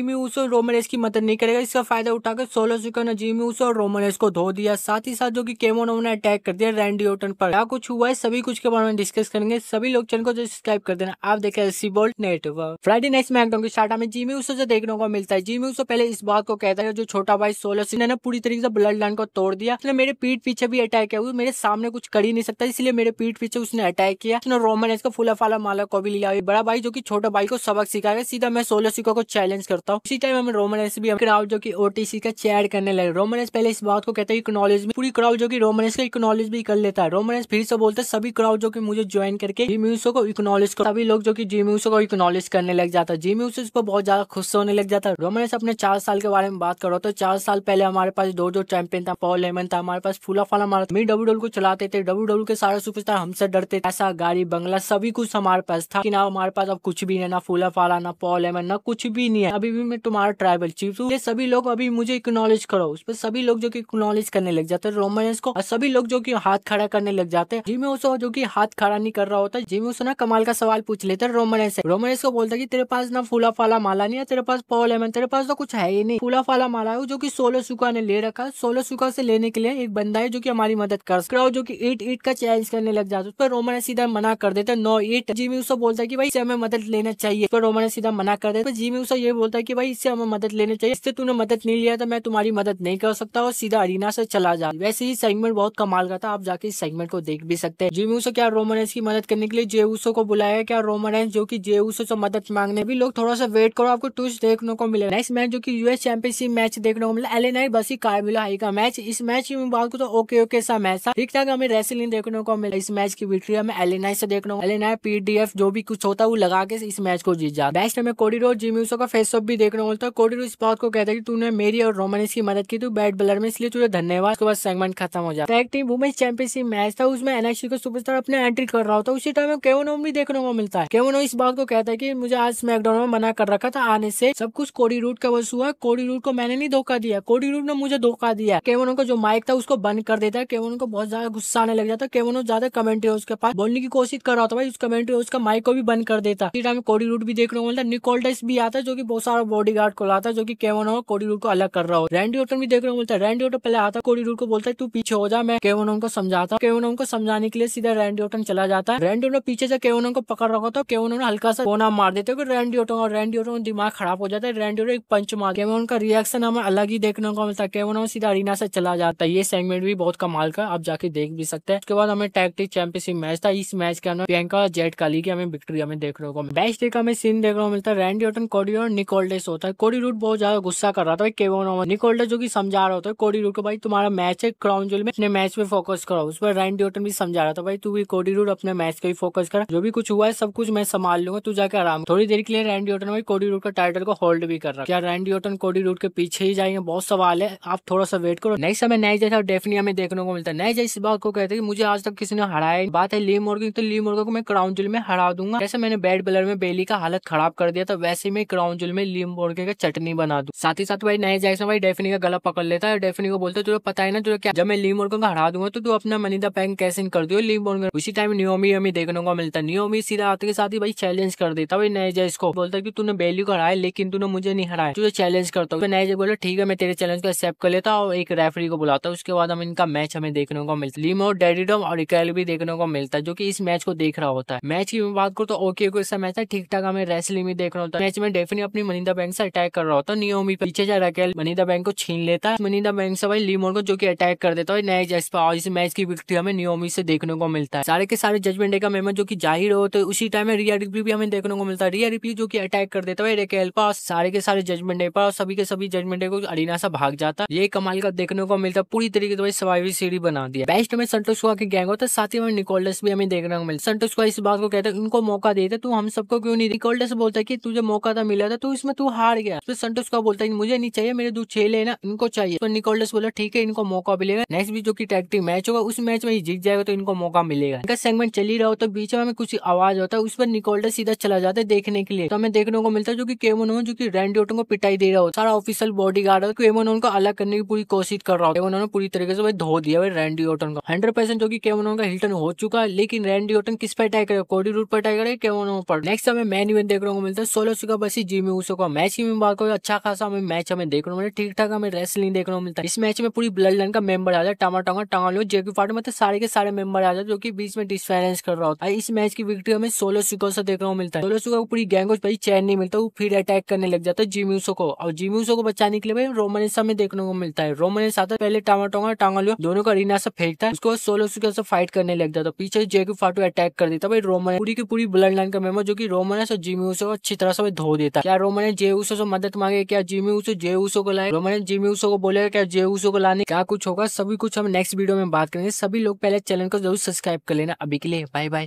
Jimmy उस और की मदद नहीं करेगा इसका फायदा उठाकर सोलो सिको ने जिमी उस और रोमन को धो दिया साथ ही साथ जो कि केमोन ने अटैक कर दिया रैंडी ओटन पर क्या कुछ हुआ है सभी कुछ के बारे में डिस्कस करेंगे सभी लोग चैनल को सब्सक्राइब कर देना आप देखे सीबोल्ट नेटवर्क फ्राइडे नेक्स्ट मैं की स्टार्टा में जिमी उसे देखने को मिलता है जिमी उसे पहले इस बात को कहता है जो छोटा भाई सोलो सिंह ने पूरी तरीके से ब्लड लाइन को तोड़ दिया उसने मेरे पीठ पीछे भी अटैक किया मेरे सामने कुछ कर ही नहीं सकता इसलिए मेरे पीठ पीछे उसने अटैक किया उसने रोमन को फूला फाला माला को भी लिया बड़ा भाई जो की छोटा भाई को सबक सिखाया सीधा मैं सोलो सिको को चैलेंज करता करता हूँ उसी टाइम हमें एस भी क्राउड जो की ओटीसी का चैड करने लगे रोमनेस पहले इस बात को कहते हैं इकोनॉलेज में पूरी क्राउड जो रोमन रोमनेस का इकोनॉलेज भी कर लेता है रोमनेस फिर से बोलते हैं सभी क्राउड जो की मुझे ज्वाइन करके जीम्यूसो को इकोनॉलेज कर सभी लोग जो की जीम्यूसो को इकोनॉलेज करने लग जाता है जीम्यूसो इस पर बहुत ज्यादा खुश होने लग जाता है रोमनेस अपने चार साल के बारे में बात करो तो चार साल पहले हमारे पास दो जो चैंपियन था पॉल लेमन था हमारे पास फूला फाला मारा मी डब्ल्यू को चलाते थे डब्ल्यू के सारे सुपरस्टार हमसे डरते ऐसा गाड़ी बंगला सभी कुछ हमारे पास था कि ना हमारे पास अब कुछ भी है ना फूला फाला ना पॉल लेमन ना कुछ भी नहीं है अभी भी मैं तुम्हारा ट्राइबल चीफ हूँ ये सभी लोग अभी मुझे इक्नोलेज करो उस पर सभी लोग जो की इक्नोलेज करने लग जाते हैं रोमानियंस को और सभी लोग जो की हाथ खड़ा करने लग जाते हैं जिम्मे उसो जो की हाथ खड़ा नहीं कर रहा होता है जिम्मे ना कमाल का सवाल पूछ लेते रोमानियंस से को बोलता की तेरे पास ना फूला फाला माला नहीं है तेरे पास पॉल तेरे पास तो कुछ है ही नहीं फूला फाला माला है जो की सोलो सुखा ने ले रखा सोलो सुखा से लेने के लिए एक बंदा है जो की हमारी मदद कर सकता जो की एट ईट का चैलेंज करने लग जाता है उस पर रोमानियंस सीधा मना कर देता है नो एट जिमी उसको बोलता है की भाई हमें मदद लेना चाहिए पर सीधा मना कर देता है जिमी उसो ये बोलता है कि भाई इससे हमें मदद लेने चाहिए इससे तूने मदद नहीं लिया तो मैं तुम्हारी मदद नहीं कर सकता और सीधा अरीना से चला जा वैसे ही सेगमेंट बहुत कमाल का था आप जाके इस सेगमेंट को देख भी सकते हैं जेमूसो क्या रोमनेस की मदद करने के लिए जेऊसो को बुलाया क्या रोमनेस जो की जेऊसो से मदद मांगने भी लोग थोड़ा सा वेट करो आपको ट्विस्ट देखने को मिले नेक्स्ट मैच जो की यूएस चैंपियनशिप मैच देखने को मिला एल एन ही कार्मिलो हाई का मैच इस मैच की बात को तो ओके ओके सा मैच था ठीक ठाक हमें रेसलिंग देखने को मिला इस मैच की विक्ट्री हमें एल से देखने को एल पीडीएफ जो भी कुछ होता है वो लगा के इस मैच को जीत जाता बेस्ट हमें कोडीरो जिमी का फेस ऑफ भी भी देखने को मिलता है कोडी इस बात को कहता है की तूने मेरी और रोमानिस की मदद की तू बैट बलर में इसलिए तुझे धन्यवाद उसके बाद सेगमेंट खत्म हो जाता है वुमेन्स चैंपियनशिप मैच था उसमें एनएक्सटी का सुपरस्टार अपने एंट्री कर रहा होता है उसी टाइम केवन भी देखने को मिलता है केवन इस बात को कहता है की मुझे आज मैकडोन में मना कर रखा था आने से सब कुछ कोडी रूट का वश हुआ कोडी रूट को मैंने नहीं धोखा दिया कोडी रूट ने मुझे धोखा दिया केवन का जो माइक था उसको बंद कर देता है केवन को बहुत ज्यादा गुस्सा आने लग जाता है केवन ज्यादा कमेंट्री उसके पास बोलने की कोशिश कर रहा था भाई उस कमेंट्री उसका माइक को भी बंद कर देता है कोडी रूट भी देखने को मिलता है निकोल्डस भी आता है जो की बहुत सारा गार्ड को लाता है जो कि केवन और कोडी रूट को अलग कर रहा हो रैंडी ओटन भी देखने को मिलता है रैंडी ओटन पहले आता कोडी रूट को बोलता है तू पीछे हो जा मैं केवन को समझाता हूँ केवन को समझाने के लिए सीधा रैंडी ओटन चला जाता है रैंडी ओटन पीछे से केवन को पकड़ रखा था केवन हल्का सा कोना मार देते हो रैंडी ओटन और रैंडी ओटन दिमाग खराब हो जाता है रैंडी ओटन एक पंच मार केवन का रिएक्शन हमें अलग ही देखने को मिलता है केवन सीधा अरीना से चला जाता है ये सेगमेंट भी बहुत कमाल का आप जाके देख भी सकते हैं उसके बाद हमें टैक्टिक चैंपियनशिप मैच था इस मैच के अंदर प्रियंका जेट काली की हमें विक्ट्री हमें देखने को मैच डे का हमें सीन देखने को मिलता है रैंडी ओटन कोडियो और निकोल निकोल्डेस होता है कोडी रूट बहुत ज्यादा गुस्सा कर रहा था केवन ओवन निकोल्डेस जो कि समझा रहा होता है कोडी रूट को भाई तुम्हारा मैच है क्राउन जुल में अपने मैच पे फोकस करो उस पर रैन डिओटन भी समझा रहा था भाई तू भी कोडी रूट अपने मैच का ही फोकस कर जो भी कुछ हुआ है सब कुछ मैं संभाल लूंगा तू जाकर आराम थोड़ी देर के लिए रैन डिओटन भाई कोडी रूट का टाइटल को होल्ड भी कर रहा क्या रैन डिओटन कोडी रूट के पीछे ही जाएंगे बहुत सवाल है आप थोड़ा सा वेट करो नहीं समय नए जैसा डेफिनिया में देखने को मिलता है नए इस बात को कहते हैं मुझे आज तक किसी ने हराया बात है ली मोर्गन तो ली मोर्गन को मैं क्राउन जुल में हरा दूंगा जैसे मैंने बैट बॉलर में बेली का हालत खराब कर दिया था वैसे मैं क्राउन जुल में लीम बोर्गे का चटनी बना दू साथ ही साथ भाई नए जैसे भाई डेफिनी का गला पकड़ लेता है डेफिनी को बोलता है तुझे पता है ना तुझे क्या जब मैं लीम बोड़ का हरा दूंगा तो तू अपना मनी द कैसे कर दू लियम बोर्गन उसी टाइम नियोमी हमें देखने को मिलता है नियोमी सीधा आते के साथ ही भाई चैलेंज कर देता भाई नए जैस को बोलता है की तूने बेली को हराया लेकिन तूने मुझे नहीं हराया तुझे चैलेंज करता हूँ तो नए जैस बोला ठीक है मैं तेरे चैलेंज को एक्सेप्ट कर लेता और एक रेफरी को बुलाता उसके बाद हम इनका मैच हमें देखने को मिलता लीम और डेडीडोम और इकैल भी देखने को मिलता है जो की इस मैच को देख रहा होता है मैच की बात करो तो ओके ओके मैच है ठीक ठाक हमें रेसलिंग भी देख रहा होता है मैच में डेफिनी अपनी मनी मनीदा बैंक से अटैक कर रहा होता है नियोमी पीछे जा रहा है मनीदा बैंक को छीन लेता है मनीदा बैंक से भाई लीमोन को जो की अटैक कर देता है नेक्स्ट एक्सपा और इस मैच की विक्ट्री हमें नियोमी से देखने को मिलता है सारे के सारे जजमेंट डे का मेमर जो की जाहिर होते तो उसी टाइम में रिया रिप्ली भी हमें देखने को मिलता है रिया रिप्ली जो की अटैक कर देता है रेकेल पर सारे के सारे जजमेंट डे पर और सभी के सभी जजमेंट डे को अरिना सा भाग जाता है ये कमाल का देखने को मिलता है पूरी तरीके से भाई सर्वाइवल सीरीज बना दिया बेस्ट में संतोष हुआ की गैंग होता है साथ ही हमें निकोल्डस भी हमें देखने को मिलता संतोष हुआ इस बात को कहते हैं उनको मौका देता तू हम सबको क्यों नहीं निकोल्डस बोलता है कि तुझे मौका था मिला था तो इसमें तू हार गया फिर संतोष का बोलता है मुझे नहीं चाहिए मेरे दो छह लेना इनको चाहिए तो निकोलस बोला ठीक है इनको मौका मिलेगा नेक्स्ट भी जो की टैक्टिक मैच होगा उस मैच में ही जीत जाएगा तो इनको मौका मिलेगा इनका सेगमेंट चल ही रहा होता तो बीच में कुछ आवाज होता है उस पर निकोल्डस सीधा चला जाता है देखने के लिए तो हमें देखने को मिलता है जो की केवन जो की ओटन को पिटाई दे रहा हो सारा ऑफिसियल बॉडी गार्ड है केवन तो उनको अलग करने की पूरी कोशिश कर रहा हो केवन उन्होंने पूरी तरीके से भाई धो दिया भाई रेंडी ओटन का हंड्रेड परसेंट जो की केवन का हिल्टन हो चुका है लेकिन रेंडी ओटन किस पर अटैक करेगा कोडी रूट पर अटैक करेगा केवन पर नेक्स्ट हमें मैन इवेंट देखने को मिलता है सोलो सुगा बस जिमी उसो का होगा मैच की भी बात करो अच्छा खासा हमें मैच हमें देखने को मिले ठीक ठाक हमें रेसलिंग देखने को मिलता है इस मैच में पूरी ब्लड लाइन का मेंबर आ जाए टामा टांगा टांगा लो जेकी फाटो मतलब सारे के सारे मेंबर आ जाए जो की बीच में डिस्फेरेंस कर रहा होता है इस मैच की विक्ट्री हमें सोलो सुको से देखने को मिलता है सोलो को पूरी गैंग भाई चैन नहीं मिलता वो फिर अटैक करने लग जाता है जिम्यूसो को और जिम्यूसो को बचाने के लिए भाई रोमनेस हमें देखने को मिलता है रोमनेस आता पहले टामा टांगा टांगा लो दोनों का रीना से फेंकता है उसको सोलो सुको से फाइट करने लग जाता है पीछे जेकी फाटो अटैक कर देता है भाई रोमन पूरी की पूरी ब्लड लाइन का मेंबर जो की रोमनेस और जिम्यूसो को अच्छी तरह से धो देता है क्या रोमन जेऊसो से मदद मांगे क्या जिमी जे जेऊसो को लाए रोमन जिमी उसो को बोलेगा क्या जेऊसो को लाने क्या कुछ होगा सभी कुछ हम नेक्स्ट वीडियो में बात करेंगे सभी लोग पहले चैनल को जरूर सब्सक्राइब कर लेना अभी के लिए बाय बाय